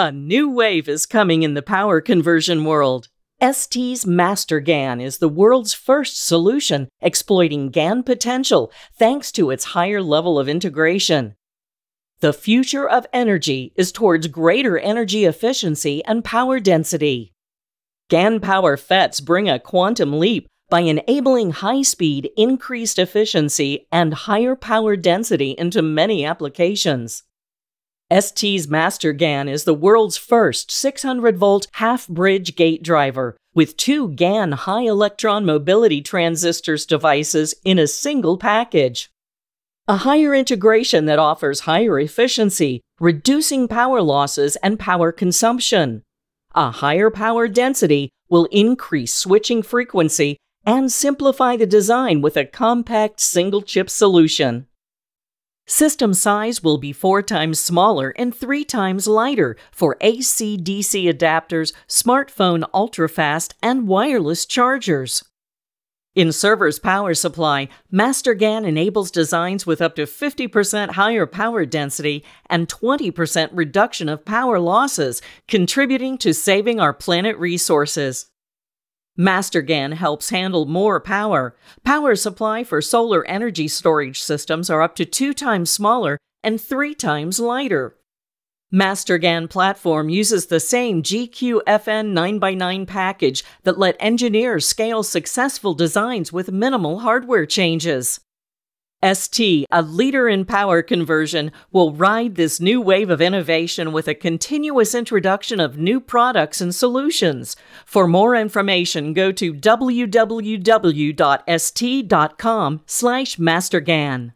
A new wave is coming in the power conversion world. ST's MasterGAN is the world's first solution exploiting GAN potential thanks to its higher level of integration. The future of energy is towards greater energy efficiency and power density. GAN power FETs bring a quantum leap by enabling high speed, increased efficiency, and higher power density into many applications. ST's MasterGAN is the world's first 600 volt half bridge gate driver with two GAN high electron mobility transistors devices in a single package. A higher integration that offers higher efficiency, reducing power losses and power consumption. A higher power density will increase switching frequency and simplify the design with a compact single chip solution. System size will be four times smaller and three times lighter for AC DC adapters, smartphone ultra-fast and wireless chargers. In server's power supply, MasterGAN enables designs with up to 50% higher power density and 20% reduction of power losses, contributing to saving our planet resources. Mastergan helps handle more power. Power supply for solar energy storage systems are up to two times smaller and three times lighter. Mastergan platform uses the same GQFN 9x9 package that let engineers scale successful designs with minimal hardware changes. ST, a leader in power conversion, will ride this new wave of innovation with a continuous introduction of new products and solutions. For more information, go to www.st.com/mastergan.